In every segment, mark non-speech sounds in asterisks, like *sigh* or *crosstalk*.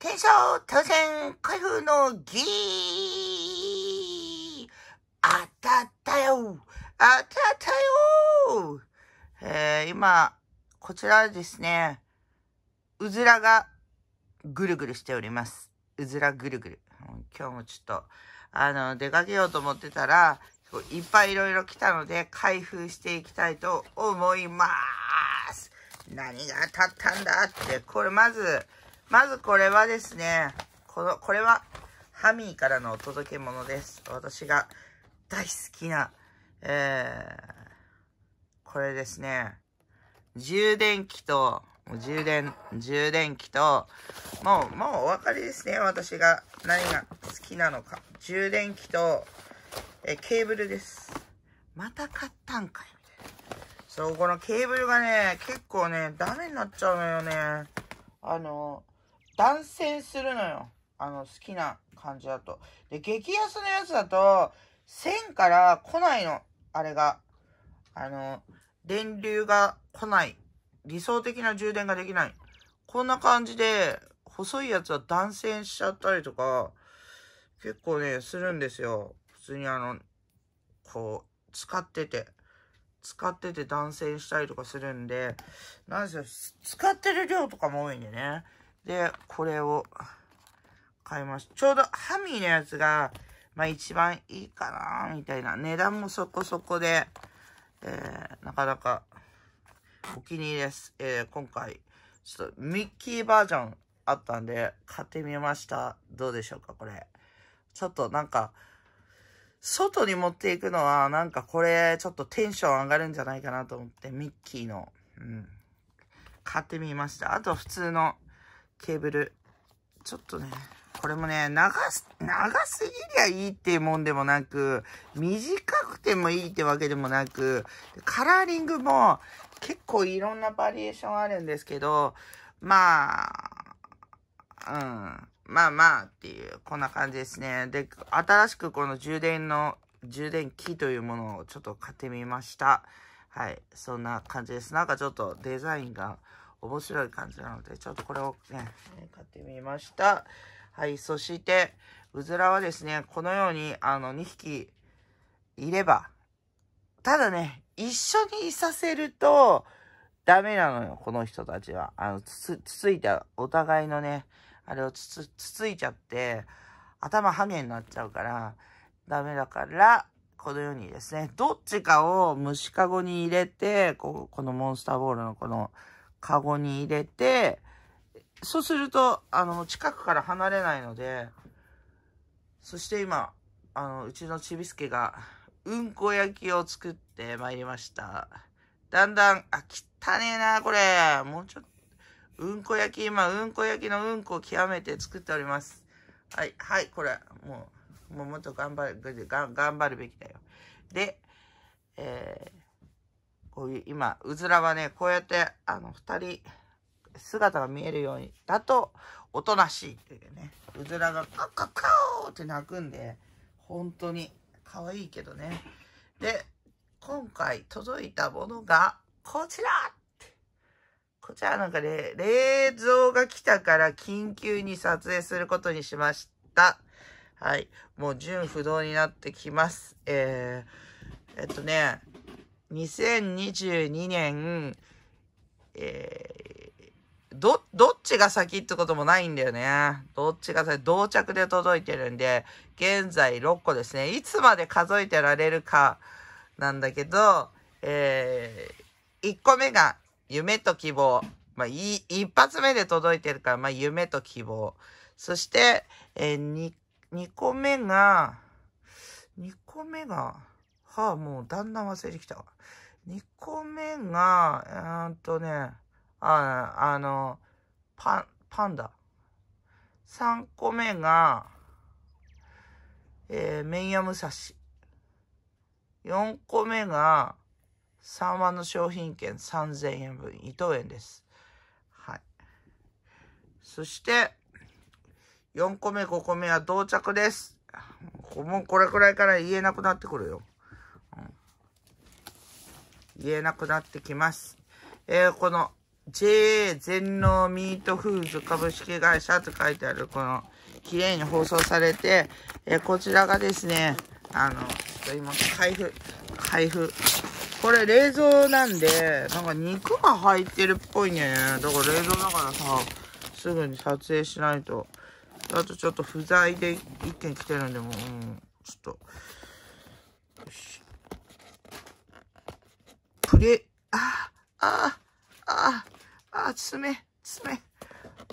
天正当選開封の儀当たったよ当たったよえー、今、こちらですね、うずらがぐるぐるしております。うずらぐるぐる。今日もちょっと、あの、出かけようと思ってたら、いっぱいいろいろ来たので、開封していきたいと思います。何が当たったんだって、これまず、まずこれはですね、この、これは、ハミーからのお届け物です。私が大好きな、えー、これですね、充電器と、充電、充電器と、もう、もうお分かりですね。私が何が好きなのか。充電器と、え、ケーブルです。また買ったんかいみたいな。そう、このケーブルがね、結構ね、ダメになっちゃうのよね。あの、断線するのよ。あの、好きな感じだと。で、激安のやつだと、1000から来ないの。あれが。あの、電流が来ない。理想的な充電ができない。こんな感じで、細いやつは断線しちゃったりとか、結構ね、するんですよ。普通にあの、こう、使ってて。使ってて断線したりとかするんで、なんですよ、使ってる量とかも多いんでね。で、これを買いました。ちょうどハミーのやつが、まあ一番いいかなみたいな。値段もそこそこで、えー、なかなかお気に入りです。えー、今回、ちょっとミッキーバージョンあったんで、買ってみました。どうでしょうか、これ。ちょっとなんか、外に持っていくのは、なんかこれ、ちょっとテンション上がるんじゃないかなと思って、ミッキーの、うん、買ってみました。あと普通の、ケーブル。ちょっとね、これもね、長す、長すぎりゃいいっていうもんでもなく、短くてもいいってわけでもなく、カラーリングも結構いろんなバリエーションあるんですけど、まあ、うん、まあまあっていう、こんな感じですね。で、新しくこの充電の、充電器というものをちょっと買ってみました。はい、そんな感じです。なんかちょっとデザインが、面白い感じなので、ちょっとこれをね、買ってみました。はい、そして、うずらはですね、このように、あの、2匹いれば、ただね、一緒にいさせると、ダメなのよ、この人たちは。あの、つ、つついた、お互いのね、あれをつつ、つついちゃって、頭ハゲになっちゃうから、ダメだから、このようにですね、どっちかを虫かごに入れて、ここのモンスターボールのこの、カゴに入れて、そうすると、あの、近くから離れないので、そして今、あの、うちのちびすけが、うんこ焼きを作ってまいりました。だんだん、あ、汚ねえな、これ。もうちょっと、うんこ焼き、今、うんこ焼きのうんこを極めて作っております。はい、はい、これ、もう、もうもっと頑張る、頑張るべきだよ。で、えー、こういう今、うずらはね、こうやって、あの、二人、姿が見えるように、だと、おとなしいっていうね。うずらがカッカッカーって鳴くんで、本当に可愛いけどね。で、今回届いたものが、こちらこちらなんかね、冷蔵が来たから緊急に撮影することにしました。はい。もう純不動になってきます。えー、えっとね、2022年、えー、ど、どっちが先ってこともないんだよね。どっちが先、同着で届いてるんで、現在6個ですね。いつまで数えてられるかなんだけど、えー、1個目が夢と希望。まあ、い、一発目で届いてるから、まあ、夢と希望。そして、えー、2、2個目が、2個目が、はあ、もうだんだん忘れてきたわ。2個目が、うんとね、あ、あの、パン、パンダ。3個目が、えー、麺屋武蔵。4個目が、3万の商品券3000円分、伊藤園です。はい。そして、4個目、5個目は到着です。もうこれくらいから言えなくなってくるよ。言えなくなってきます。えー、この JA 全農ミートフーズ株式会社と書いてある、この、綺麗に包装されて、えー、こちらがですね、あの、ちょっと今、開封、開封。これ冷蔵なんで、なんか肉が入ってるっぽいね。だから冷蔵だからさ、すぐに撮影しないと。あとちょっと不在で1件来てるんで、もう、うん、ちょっと。よし。触れ、ああ、ああ、あ爪、爪。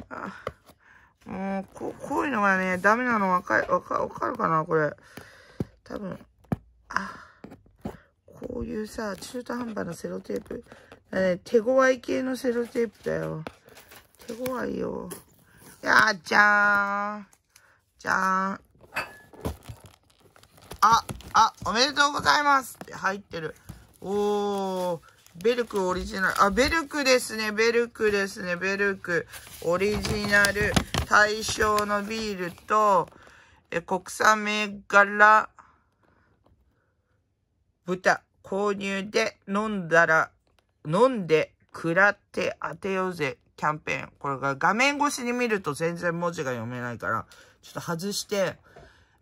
あもう、こう、こういうのがね、ダメなのわかわか、わかるかなこれ。多分、あこういうさ、中途半端なセロテープ。ね、手わい系のセロテープだよ。手ごわいよ。やあ、じゃーん。じゃーん。あ、あ、おめでとうございますって入ってる。おー、ベルクオリジナル。あ、ベルクですね、ベルクですね、ベルク。オリジナル、対象のビールと、え、国産銘柄、豚、購入で飲んだら、飲んで、食らって当てようぜ、キャンペーン。これが画面越しに見ると全然文字が読めないから、ちょっと外して、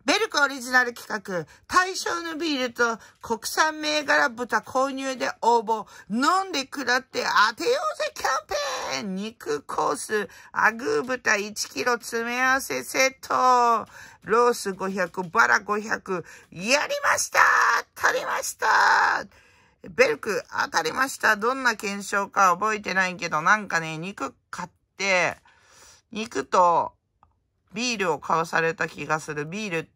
ベルクオリジナル企画、対象のビールと国産銘柄豚購入で応募、飲んで食らって当てようぜキャンペーン肉コース、アグー豚1キロ詰め合わせセット、ロース500、バラ500、やりました取りましたベルク当たりましたどんな検証か覚えてないけど、なんかね、肉買って、肉と、ビールを買わされた気がする。ビール、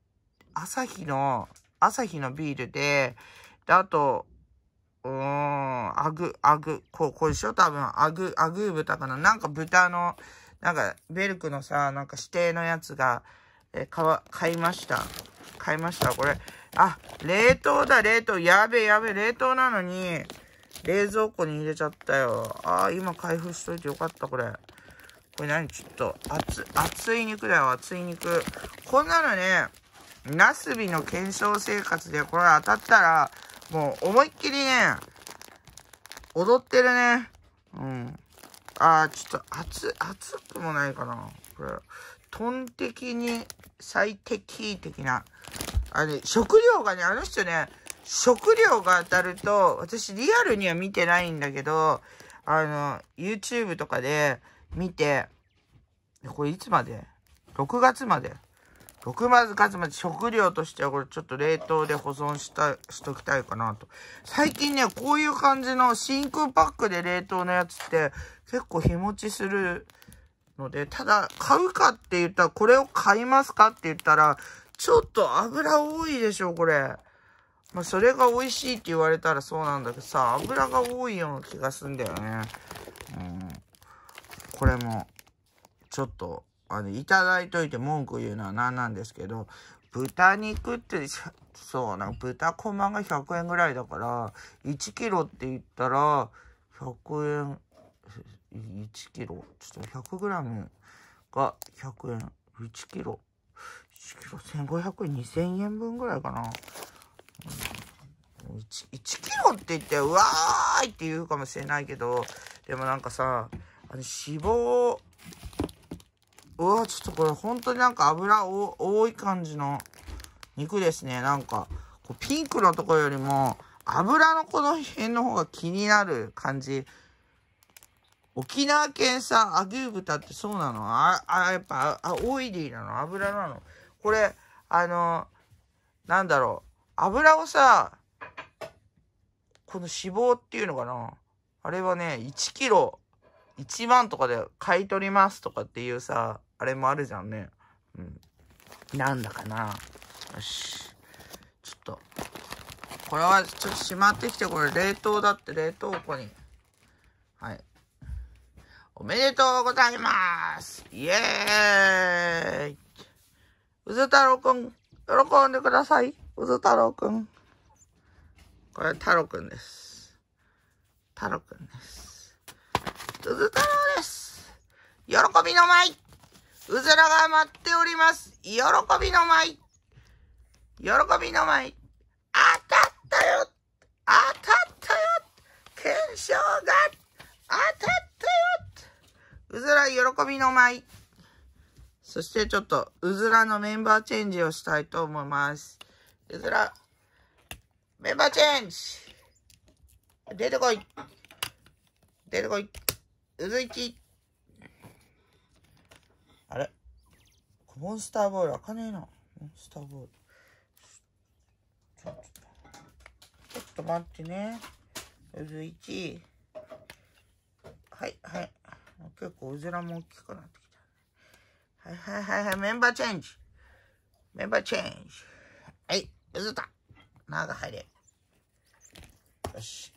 朝日の、朝日のビールで、で、あと、うーん、アグ、アグ、こう、こうでしょ多分、アグ、アグー豚かななんか豚の、なんか、ベルクのさ、なんか指定のやつが、え、買わ、買いました。買いました。これ。あ、冷凍だ、冷凍。やべやべ、冷凍なのに、冷蔵庫に入れちゃったよ。ああ、今開封しといてよかった、これ。これ何ちょっと、熱、熱い肉だよ、熱い肉。こんなのね、ナスビの検証生活でこれ当たったら、もう思いっきりね、踊ってるね。うん。あー、ちょっと熱、熱くもないかな。これ、トン的に最適的な。あれ、食料がね、あの人ね、食料が当たると、私リアルには見てないんだけど、あの、YouTube とかで、見て、これいつまで ?6 月まで。6月まで食料としてはこれちょっと冷凍で保存した、しときたいかなと。最近ね、こういう感じの真空パックで冷凍のやつって結構日持ちするので、ただ買うかって言ったら、これを買いますかって言ったら、ちょっと油多いでしょ、これ。まあ、それが美味しいって言われたらそうなんだけどさ、油が多いような気がすんだよね。うんこれも、ちょっと、あの、いただいといて文句言うのは何なんですけど、豚肉って、そうな、豚こまが100円ぐらいだから、1キロって言ったら、100円、1キロ、ちょっと100グラムが100円、1キロ、1キロ1500円、2000円分ぐらいかな。1, 1キロって言って、うわーいって言うかもしれないけど、でもなんかさ、あれ、脂肪、うわ、ちょっとこれ本当になんか油多い感じの肉ですね。なんか、ピンクのとこよりも、油のこの辺の方が気になる感じ。沖縄県産和牛豚ってそうなのあ、あ、やっぱ、あ、オイリーなの油なのこれ、あの、なんだろう。油をさ、この脂肪っていうのかなあれはね、1キロ1万とかで買い取りますとかっていうさ、あれもあるじゃんね。うん。なんだかな。よし。ちょっと。これはちょっとしまってきて、これ冷凍だって冷凍庫に。はい。おめでとうございますイエーイうず太郎くん、喜んでくださいうず太郎くん。これ太郎くんです。太郎くんです。鈴太郎です。喜びの舞。うずらが待っております。喜びの舞。喜びの舞。当たったよ当たったよ検証が当たったようずら喜びの舞。そしてちょっと、うずらのメンバーチェンジをしたいと思います。うずら、メンバーチェンジ出てこい出てこいうずいき。あれモンスターボール開かねえな。モンスターボール。ちょっと、ちょっと待ってね。うずい1。はい、はい。結構うずらも大きくなってきた、ね。はい、はい、はい、はい。メンバーチェンジ。メンバーチェンジ。はい、うずた。長入れ。よし。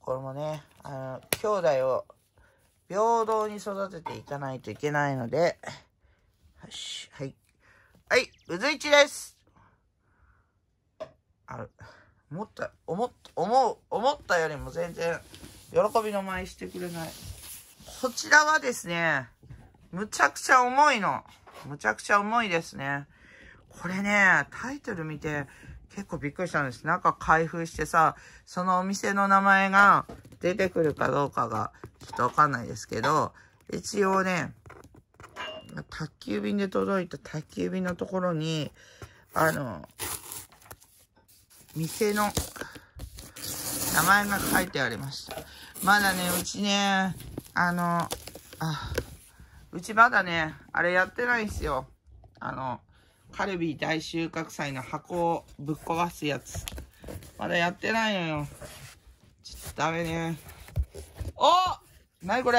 これもね、あの、兄弟を平等に育てていかないといけないので、よし、はい。はい、うずいちですある。思った、思った、思う、思ったよりも全然、喜びの舞してくれない。こちらはですね、むちゃくちゃ重いの。むちゃくちゃ重いですね。これね、タイトル見て、結構びっくりしたんです。中開封してさ、そのお店の名前が出てくるかどうかがちょっとわかんないですけど、一応ね、宅急便で届いた宅急便のところに、あの、店の名前が書いてありました。まだね、うちね、あの、あ、うちまだね、あれやってないんですよ。あの、カルビー大収穫祭の箱をぶっ壊すやつ。まだやってないのよ。ちょっとダメね。おなにこれ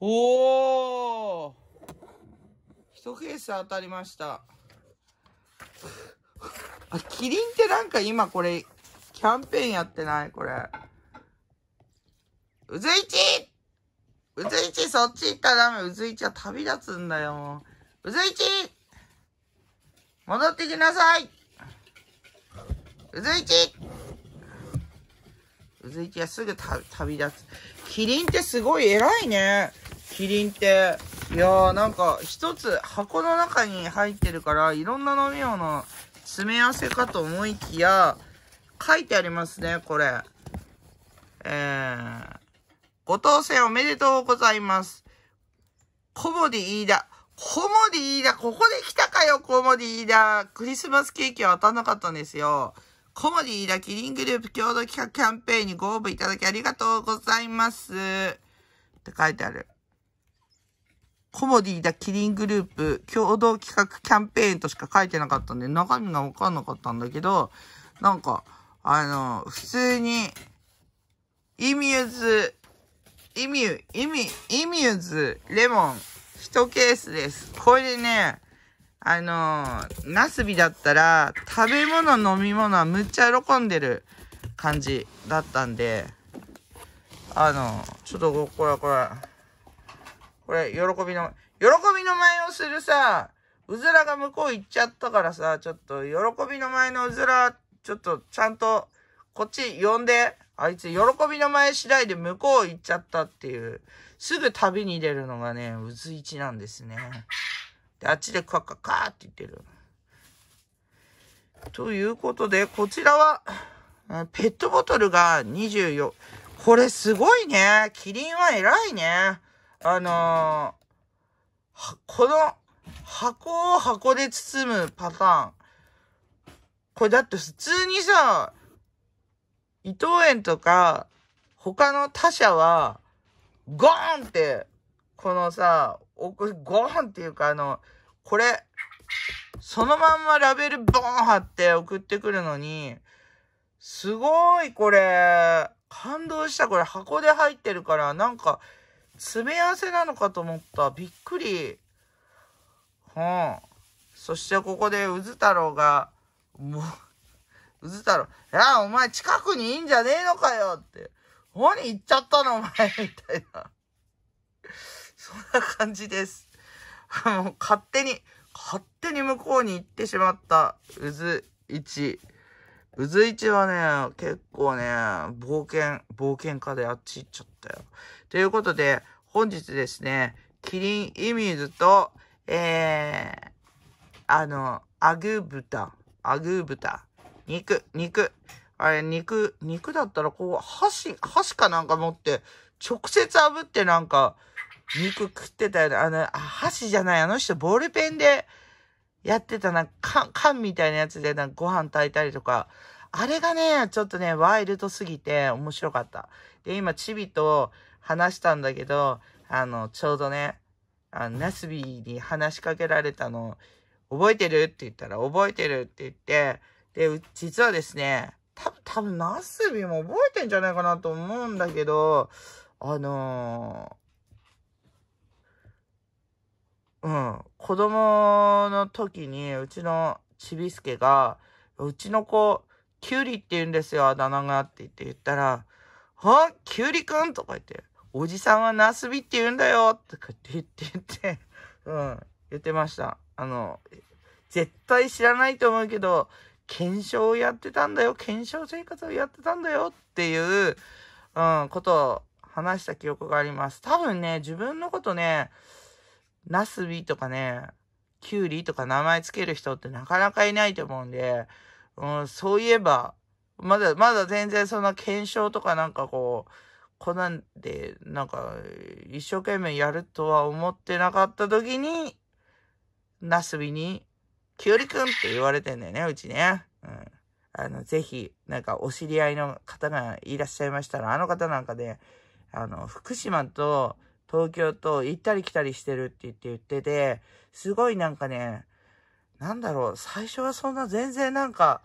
おー一ケース当たりました。あ、キリンってなんか今これ、キャンペーンやってないこれ。うずいちうずいち、そっち行ったらダメ。うずいちは旅立つんだよ、もう。うずいち戻ってきなさいうずいちうずいちはすぐ旅立つ。キリンってすごい偉いね。キリンって。いやーなんか一つ箱の中に入ってるから、いろんな飲み物詰め合わせかと思いきや、書いてありますね、これ。えー、ご当選おめでとうございます。コモディーダ。コモディーダ、ここで来たかよ、コモディーダ。クリスマスケーキは当たんなかったんですよ。コモディーダ、キリングループ共同企画キャンペーンにご応募いただきありがとうございます。って書いてある。コモディダキリングループ共同企画キャンペーンとしか書いてなかったんで、中身がわかんなかったんだけど、なんか、あの、普通に、イミューズイミュ、イミ、イミューズレモン1ケースです。これでね、あのー、ナスビだったら、食べ物、飲み物はむっちゃ喜んでる感じだったんで、あのー、ちょっとこれ、これ、これ、喜びの、喜びの舞をするさ、うずらが向こう行っちゃったからさ、ちょっと、喜びの前のうずら、ちょっと、ちゃんと、こっち呼んで。あいつ、喜びの前次第で向こう行っちゃったっていう、すぐ旅に出るのがね、うずいちなんですね。で、あっちでカッカッカーって言ってる。ということで、こちらは、ペットボトルが24、これすごいね。キリンは偉いね。あのー、この箱を箱で包むパターン。これだって普通にさ、伊藤園とか、他の他社は、ゴーンって、このさ、ゴーンっていうかあの、これ、そのまんまラベルボーン貼って送ってくるのに、すごいこれ、感動した。これ箱で入ってるから、なんか、詰め合わせなのかと思った。びっくり。うん。そしてここで、うず太郎が、もう、うずたろいや、お前近くにいいんじゃねえのかよって。何言っちゃったのお前みたいな。そんな感じです。もう勝手に、勝手に向こうに行ってしまった渦1。渦1はね、結構ね、冒険、冒険家であっち行っちゃったよ。ということで、本日ですね、キリンイミズと、えー、あの、アグー豚、アグー豚肉、肉。あれ、肉、肉だったら、こう、箸、箸かなんか持って、直接炙ってなんか、肉食ってたよね。あの、あ箸じゃない、あの人、ボールペンでやってたな、缶、缶みたいなやつで、なんかご飯炊いたりとか。あれがね、ちょっとね、ワイルドすぎて面白かった。で、今、チビと話したんだけど、あの、ちょうどね、あの、ナスビに話しかけられたの、覚えてるって言ったら、覚えてるって言って、で、実はですね、多分、ぶん、ナスビも覚えてんじゃないかなと思うんだけど、あのー、うん、子供の時に、うちのちびすけが、うちの子、キュウリって言うんですよ、あだ名がって言って言ったら、あキュウリくんとか言って、おじさんはナスビって言うんだよとかって言って言って、うん、言ってました。あの、絶対知らないと思うけど、検証をやってたんだよ、検証生活をやってたんだよっていう、うん、ことを話した記憶があります。多分ね、自分のことね、ナスビとかね、キュウリとか名前つける人ってなかなかいないと思うんで、うん、そういえば、まだ、まだ全然そんな検証とかなんかこう、こんなんで、なんか、一生懸命やるとは思ってなかった時に、ナスビにきよりくんって言われてんだよね、うちね。うん。あの、ぜひ、なんかお知り合いの方がいらっしゃいましたら、あの方なんかで、あの、福島と東京と行ったり来たりしてるって言って言ってて、すごいなんかね、なんだろう、最初はそんな全然なんか、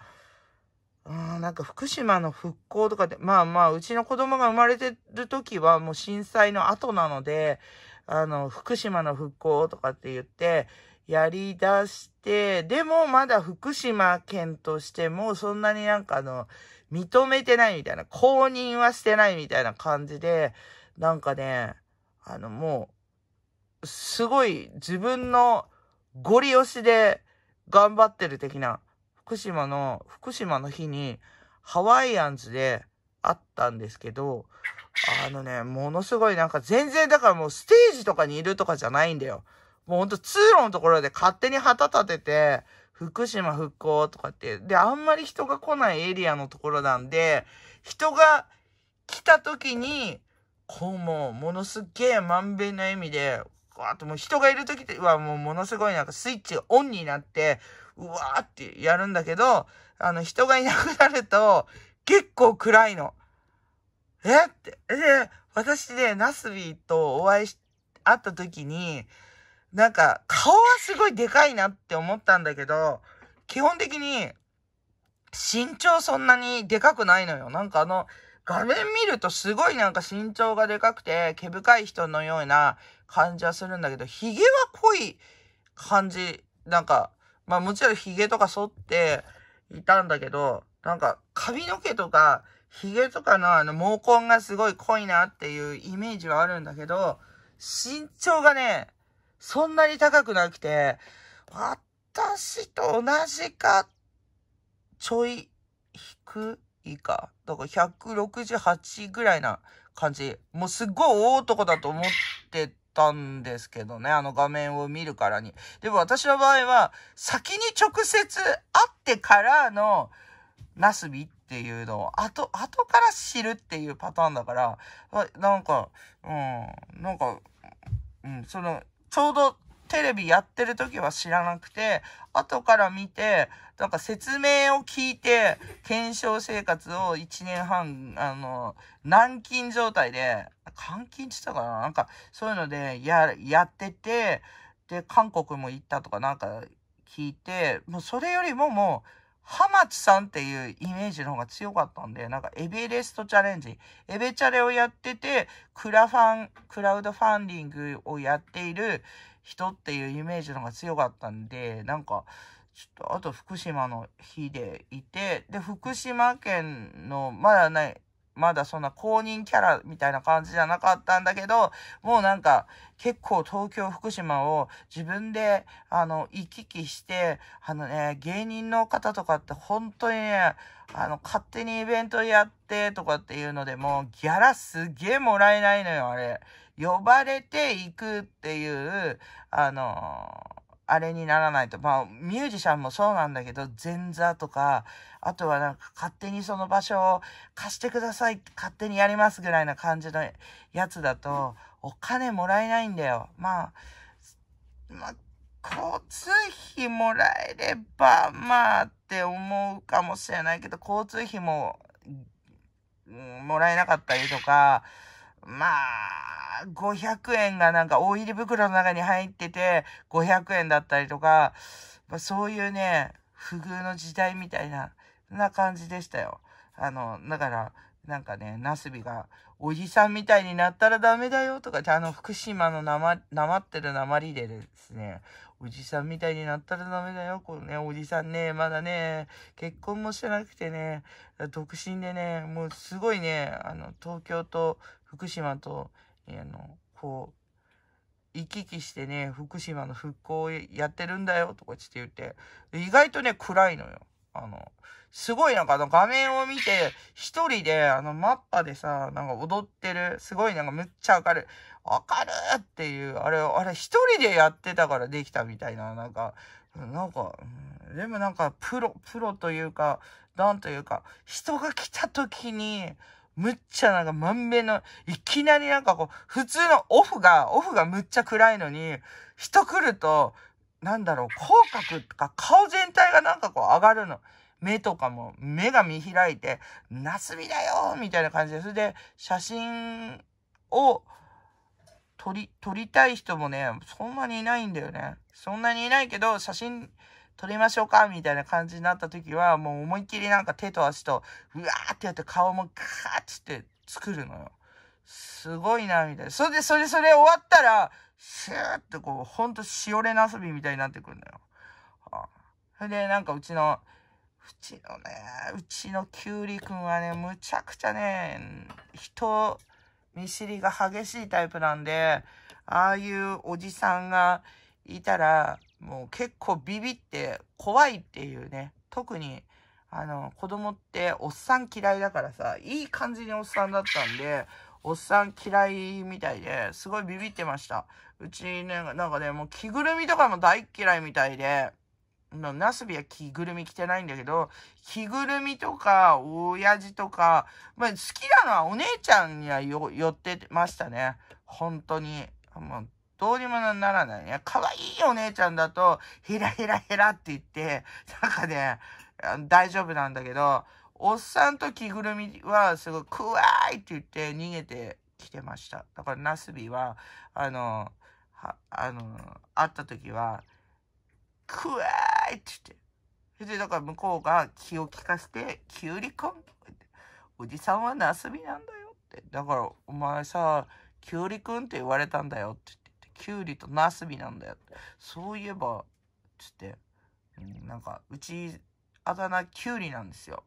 うん、なんか福島の復興とかで、まあまあ、うちの子供が生まれてる時はもう震災の後なので、あの、福島の復興とかって言って、やりだして、でもまだ福島県としてもそんなになんかあの、認めてないみたいな、公認はしてないみたいな感じで、なんかね、あのもう、すごい自分のゴリ押しで頑張ってる的な、福島の、福島の日にハワイアンズで会ったんですけど、あのね、ものすごいなんか全然だからもうステージとかにいるとかじゃないんだよ。もうほんと通路のところで勝手に旗立てて、福島復興とかって、で、あんまり人が来ないエリアのところなんで、人が来た時に、こうもう、ものすげえまんべんな意味で、わーっともう人がいる時はもうものすごいなんかスイッチがオンになって、うわーってやるんだけど、あの人がいなくなると、結構暗いの。えって。で、私で、ね、ナスビとお会いし、会った時に、なんか、顔はすごいでかいなって思ったんだけど、基本的に、身長そんなにでかくないのよ。なんかあの、画面見るとすごいなんか身長がでかくて、毛深い人のような感じはするんだけど、髭は濃い感じ。なんか、まあもちろん髭とか剃っていたんだけど、なんか髪の毛とか、髭とかのあの毛根がすごい濃いなっていうイメージはあるんだけど、身長がね、そんなに高くなくて、私と同じか、ちょい低いか。だから168ぐらいな感じ。もうすっごい大男だと思ってたんですけどね、あの画面を見るからに。でも私の場合は、先に直接会ってからの、なすびっていうのをあ後から知るっていうパターンだから、なんか、うん、なんか、うん、その、ちょうどテレビやってる時は知らなくて、後から見て、なんか説明を聞いて、検証生活を1年半、あの、軟禁状態で、監禁って言ったかななんか、そういうので、や、やってて、で、韓国も行ったとかなんか聞いて、もうそれよりももう、浜地さんっていうイメージの方が強かったんで、なんかエベレストチャレンジ、エベチャレをやってて、クラファン、クラウドファンディングをやっている人っていうイメージの方が強かったんで、なんか、ちょっと、あと福島の日でいて、で、福島県の、まだない、まだそんな公認キャラみたいな感じじゃなかったんだけど、もうなんか結構東京、福島を自分であの行き来して、あのね、芸人の方とかって本当にね、あの勝手にイベントやってとかっていうのでもうギャラすげえもらえないのよ、あれ。呼ばれて行くっていう、あのーあれにならないと。まあ、ミュージシャンもそうなんだけど、前座とか、あとはなんか勝手にその場所を貸してください、勝手にやりますぐらいな感じのやつだと、お金もらえないんだよ。まあ、まあ、交通費もらえれば、まあって思うかもしれないけど、交通費も、うん、もらえなかったりとか、まあ、500円がなんか大入り袋の中に入ってて、500円だったりとか、まあ、そういうね、不遇の時代みたいな、な感じでしたよ。あの、だから、なんかね、ナスビが、おじさんみたいになったらダメだよとかって、あの、福島のなま、なまってるなまりでですね、おじさんみたいになったらダメだよ、このね、おじさんね、まだね、結婚もしてなくてね、独身でね、もうすごいね、あの、東京と福島と、えー、の、こう、行き来してね、福島の復興をやってるんだよとかちって言って、意外とね、暗いのよ。あの、すごいなんかあの画面を見て、一人であのマッパでさ、なんか踊ってる、すごいなんかめっちゃ明るい、明るっていう、あれ、あれ一人でやってたからできたみたいな、なんか、なんか、うん、でもなんかプロ、プロというか、なんというか、人が来た時に、むっちゃなんかまんべんの、いきなりなんかこう、普通のオフが、オフがむっちゃ暗いのに、人来ると、なんだろう、口角とか顔全体がなんかこう上がるの。目とかも、目が見開いて、なすびだよみたいな感じで、それで写真を撮り、撮りたい人もね、そんなにいないんだよね。そんなにいないけど、写真取りましょうかみたいな感じになった時は、もう思いっきりなんか手と足と、うわーってやって顔もカーって作るのよ。すごいな、みたいな。それで、それ、それ終わったら、シューってこう、ほんとしおれな遊びみたいになってくるのよ。はあ、それで、なんかうちの、うちのね、うちのきゅうりくんはね、むちゃくちゃね、人見知りが激しいタイプなんで、ああいうおじさんがいたら、もう結構ビビって怖いっていうね、特に、あの、子供っておっさん嫌いだからさ、いい感じにおっさんだったんで、おっさん嫌いみたいで、すごいビビってました。うちね、なんかね、もう着ぐるみとかも大嫌いみたいで、なすびは着ぐるみ着てないんだけど、着ぐるみとか、親父とか、まあ、好きなのはお姉ちゃんには寄ってましたね。本当に。もうどうにもならないね。可愛いお姉ちゃんだと、ヘラヘラヘラって言って、なんかね、大丈夫なんだけど、おっさんと着ぐるみはすごい、くわーいって言って逃げてきてました。だからナスビは、あの、は、あの、会った時は、くわーいって言って。それで、だから向こうが気を利かせて、きゅうりくん。おじさんはナスビなんだよって。だから、お前さ、きゅうりくんって言われたんだよって。キュウリとナスビなんだよ。そういえば、つって、なんか、うち、あだ名キュウリなんですよ。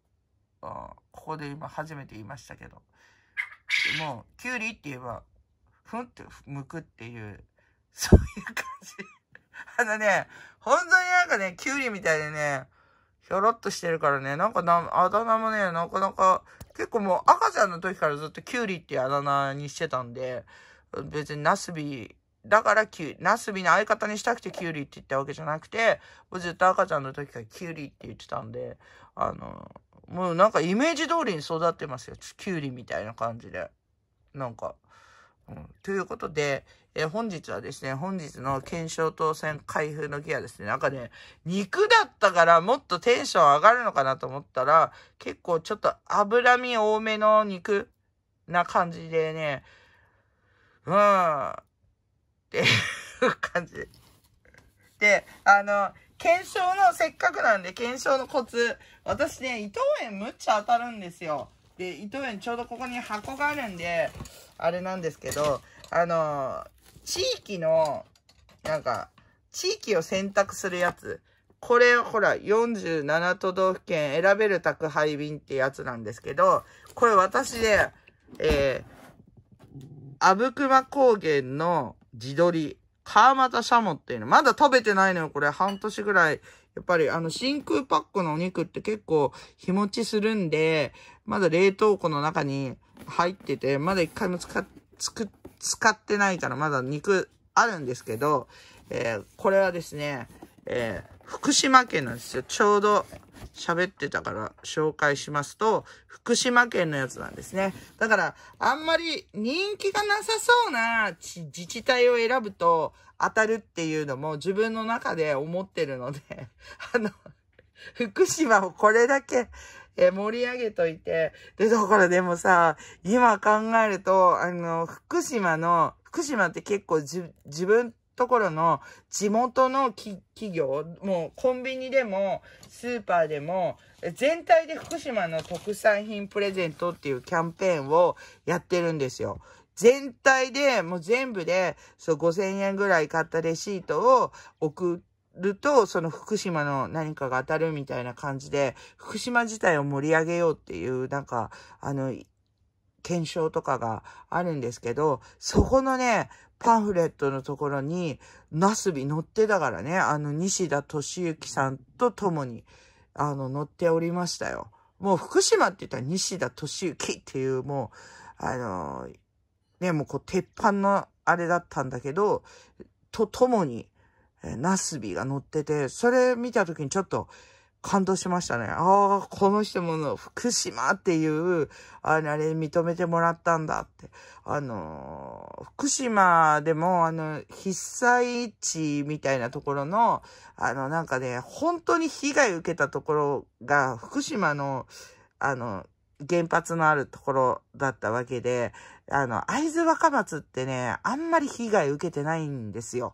あここで今初めて言いましたけど。もう、キュウリって言えば、ふんってむくっていう、そういう感じ。あのね、本当になんかね、キュウリみたいでね、ひょろっとしてるからね、なんかな、あだ名もね、なかなか、結構もう赤ちゃんの時からずっとキュウリってあだ名にしてたんで、別にナスビだからキュウナスビの相方にしたくてキュウリって言ったわけじゃなくて、もうずっと赤ちゃんの時からキュウリって言ってたんで、あの、もうなんかイメージ通りに育ってますよ。キュウリみたいな感じで。なんか。うん、ということで、え本日はですね、本日の検証当選開封のギアですね、なんかね、肉だったからもっとテンション上がるのかなと思ったら、結構ちょっと脂身多めの肉な感じでね、うん、っていう感じ。で、あの、検証の、せっかくなんで検証のコツ。私ね、伊藤園むっちゃ当たるんですよ。で、伊藤園ちょうどここに箱があるんで、あれなんですけど、あの、地域の、なんか、地域を選択するやつ。これ、ほら、47都道府県選べる宅配便ってやつなんですけど、これ私で、えー、阿武隈高原の自撮り、川又シャモっていうの、まだ食べてないのよ、これ。半年ぐらい。やっぱりあの真空パックのお肉って結構日持ちするんで、まだ冷凍庫の中に入ってて、まだ一回も使っ、つく、使ってないからまだ肉あるんですけど、えー、これはですね、えー、福島県なんですよ。ちょうど喋ってたから紹介しますと、福島県のやつなんですね。だから、あんまり人気がなさそうな自治体を選ぶと当たるっていうのも自分の中で思ってるので *laughs* あの福島をこれだけ、え盛り上げといて、で、だからでもさ、今考えると、あの、福島の、福島って結構自分ところの地元の企業、もうコンビニでもスーパーでも全体で福島の特産品プレゼントっていうキャンペーンをやってるんですよ。全体でもう全部でそう5000円ぐらい買ったレシートを送って、ると、その福島の何かが当たるみたいな感じで、福島自体を盛り上げようっていう、なんか、あの、検証とかがあるんですけど、そこのね、パンフレットのところに、なすび乗ってたからね、あの、西田敏行さんと共に、あの、乗っておりましたよ。もう福島って言ったら西田敏行っていうもう、あのね、もうこう鉄板のあれだったんだけど、と共に、えー、ナスビが乗ってて、それ見た時にちょっと、感動しましたね。ああ、この人もの福島っていう、あれ、あれ認めてもらったんだって。あのー、福島でも、あの、被災地みたいなところの、あの、なんかね、本当に被害受けたところが、福島の、あの、原発のあるところだったわけで、あの、会津若松ってね、あんまり被害受けてないんですよ。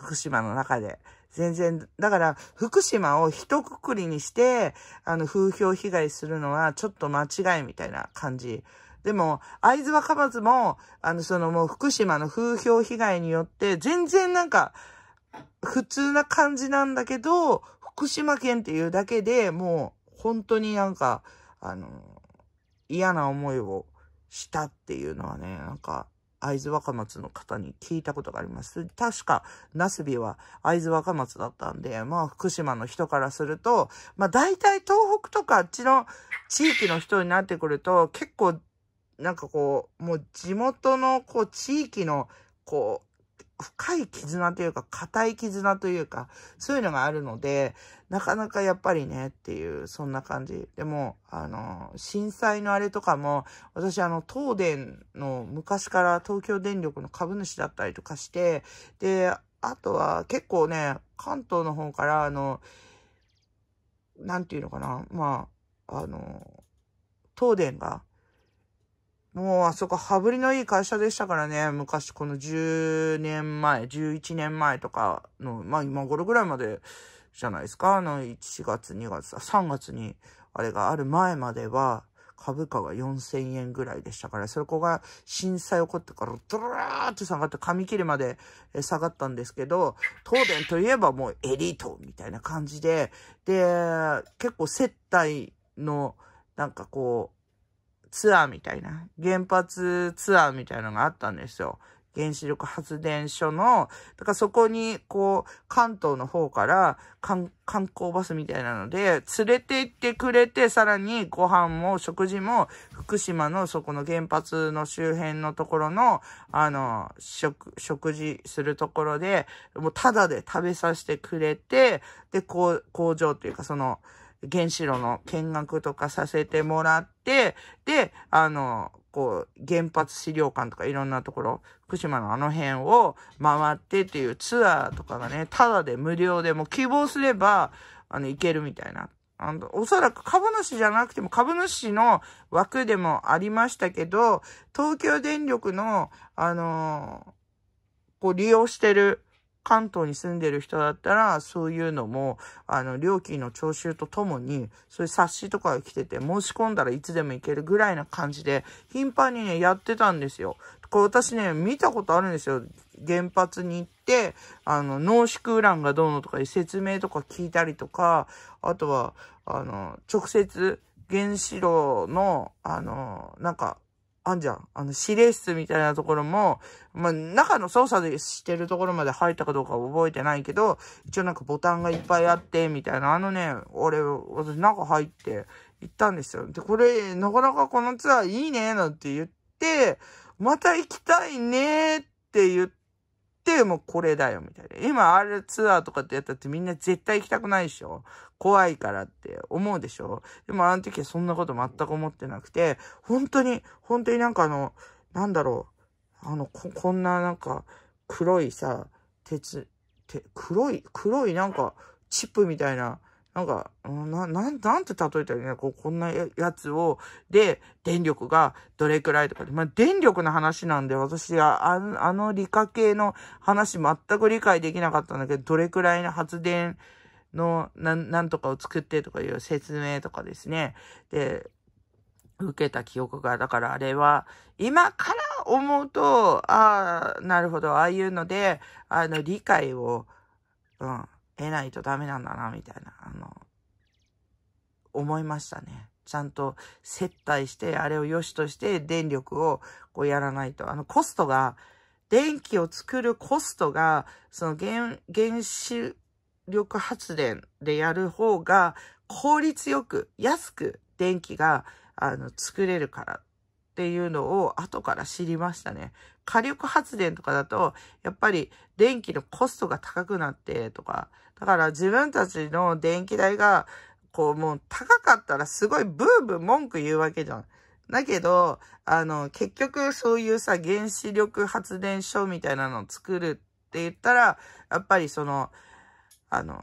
福島の中で。全然、だから、福島を一括りにして、あの、風評被害するのは、ちょっと間違いみたいな感じ。でも、会津若松も、あの、そのもう福島の風評被害によって、全然なんか、普通な感じなんだけど、福島県っていうだけでもう、本当になんか、あの、嫌な思いをしたっていうのはね、なんか、会津若松の方に聞いたことがあります。確か、ナスビは会津若松だったんで、まあ、福島の人からすると、まあ、大体東北とかあっちの地域の人になってくると、結構、なんかこう、もう地元のこう、地域のこう、深い絆というか、固い絆というか、そういうのがあるので、なかなかやっぱりねっていう、そんな感じ。でも、あの、震災のあれとかも、私あの、東電の昔から東京電力の株主だったりとかして、で、あとは結構ね、関東の方から、あの、なんていうのかな、まあ、あの、東電がもうあそこ羽振りのいい会社でしたからね、昔この10年前、11年前とかの、まあ今頃ぐらいまでじゃないですか、あの1月、2月、3月にあれがある前までは、株価が4000円ぐらいでしたから、そこが震災起こってから、ドラーって下がって、紙切れまで下がったんですけど、東電といえばもうエリートみたいな感じで、で、結構接待の、なんかこう、ツアーみたいな、原発ツアーみたいなのがあったんですよ。原子力発電所の、だからそこに、こう、関東の方から観光バスみたいなので、連れて行ってくれて、さらにご飯も食事も、福島のそこの原発の周辺のところの、あの、食、食事するところで、もうタダで食べさせてくれて、で、こう、工場というか、その、原子炉の見学とかさせてもらって、で、あの、こう、原発資料館とかいろんなところ、福島のあの辺を回ってっていうツアーとかがね、ただで無料でも希望すれば、あの、行けるみたいな。あの、おそらく株主じゃなくても株主の枠でもありましたけど、東京電力の、あのー、こう利用してる関東に住んでる人だったら、そういうのも、あの、料金の徴収とともに、そういう冊子とかが来てて、申し込んだらいつでも行けるぐらいな感じで、頻繁にね、やってたんですよ。これ私ね、見たことあるんですよ。原発に行って、あの、濃縮ウランがどうのとかで説明とか聞いたりとか、あとは、あの、直接、原子炉の、あの、なんか、あんじゃん。あの、指令室みたいなところも、まあ、中の操作でしてるところまで入ったかどうか覚えてないけど、一応なんかボタンがいっぱいあって、みたいな。あのね、俺、私中入って行ったんですよ。で、これ、なかなかこのツアーいいね、なんて言って、また行きたいね、って言って、てもこれだよ、みたいな。今、あれツアーとかってやったってみんな絶対行きたくないでしょ怖いからって思うでしょでもあの時はそんなこと全く思ってなくて、本当に、本当になんかあの、なんだろう、あの、こ、こんななんか、黒いさ、鉄、て、黒い、黒いなんか、チップみたいな、なんか、な、なん、なんて例えたらね、こう、こんなやつを、で、電力がどれくらいとか、まあ、電力の話なんで、私は、ああの理科系の話全く理解できなかったんだけど、どれくらいの発電の、なん、なんとかを作ってとかいう説明とかですね。で、受けた記憶が、だからあれは、今から思うと、ああ、なるほど、ああいうので、あの、理解を、うん、得ないとダメなんだな、みたいな、あの、思いましたね。ちゃんと接待して、あれを良しとして電力をこうやらないと。あの、コストが、電気を作るコストが、その原、原子力発電でやる方が効率よく、安く電気が、あの、作れるからっていうのを後から知りましたね。火力発電とかだと、やっぱり電気のコストが高くなってとか、だから自分たちの電気代が、こうもう高かったらすごいブーブー文句言うわけじゃん。だけど、あの、結局そういうさ、原子力発電所みたいなのを作るって言ったら、やっぱりその、あの、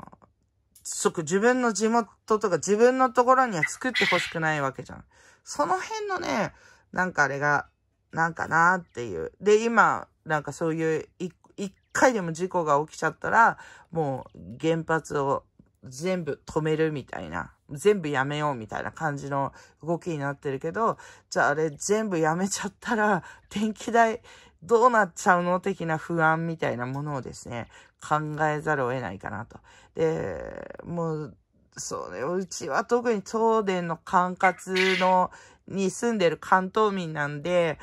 そこ自分の地元とか自分のところには作ってほしくないわけじゃん。その辺のね、なんかあれが、なんかなっていう。で、今、なんかそういう一、一回でも事故が起きちゃったら、もう原発を全部止めるみたいな、全部やめようみたいな感じの動きになってるけど、じゃああれ全部やめちゃったら、電気代どうなっちゃうの的な不安みたいなものをですね、考えざるを得ないかなと。で、もう、そうね。うちは特に東電の管轄の、に住んでる関東民なんで、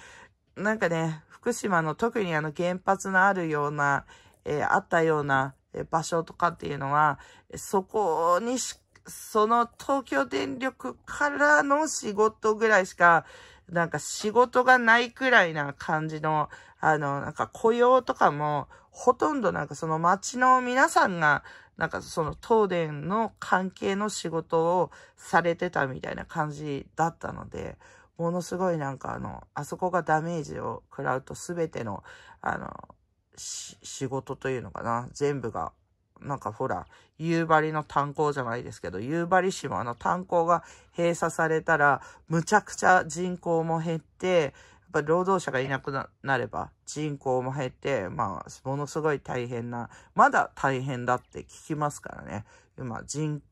なんかね、福島の特にあの原発のあるような、えー、あったような場所とかっていうのは、そこにし、その東京電力からの仕事ぐらいしか、なんか仕事がないくらいな感じの、あの、なんか雇用とかも、ほとんどなんかその街の皆さんがなんかその東電の関係の仕事をされてたみたいな感じだったので、ものすごいなんかあの、あそこがダメージを食らうと全ての、あの、仕事というのかな、全部が、なんかほら、夕張の炭鉱じゃないですけど、夕張市もあの炭鉱が閉鎖されたら、むちゃくちゃ人口も減って、ぱ労働者がいなくなれば人口も減って、まあ、ものすごい大変な、まだ大変だって聞きますからね。今、人、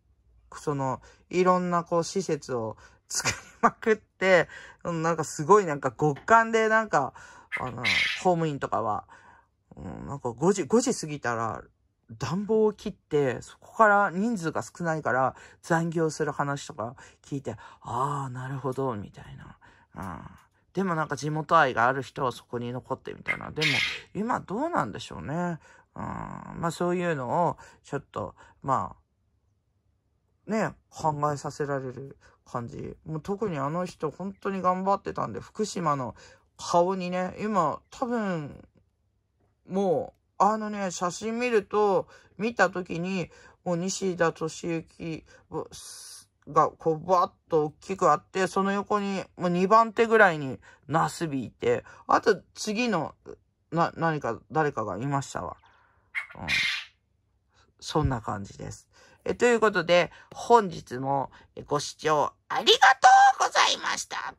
その、いろんなこう施設を作りまくって、なんかすごいなんか極寒でなんか、あの、公務員とかは、うん、なんか5時、5時過ぎたら暖房を切って、そこから人数が少ないから残業する話とか聞いて、ああ、なるほど、みたいな。うんでもなんか地元愛がある人はそこに残ってみたいな。でも、今どうなんでしょうね。うん、まあそういうのを、ちょっと、まあ、ね、考えさせられる感じ。もう特にあの人、本当に頑張ってたんで、福島の顔にね、今、多分、もう、あのね、写真見ると、見た時に、もう西田敏行、がこうばーっと大きくあって、その横にもう2番手ぐらいにナスビいて、あと次の、な、何か、誰かがいましたわ。うん。そんな感じです。え、ということで、本日もご視聴ありがとうございました。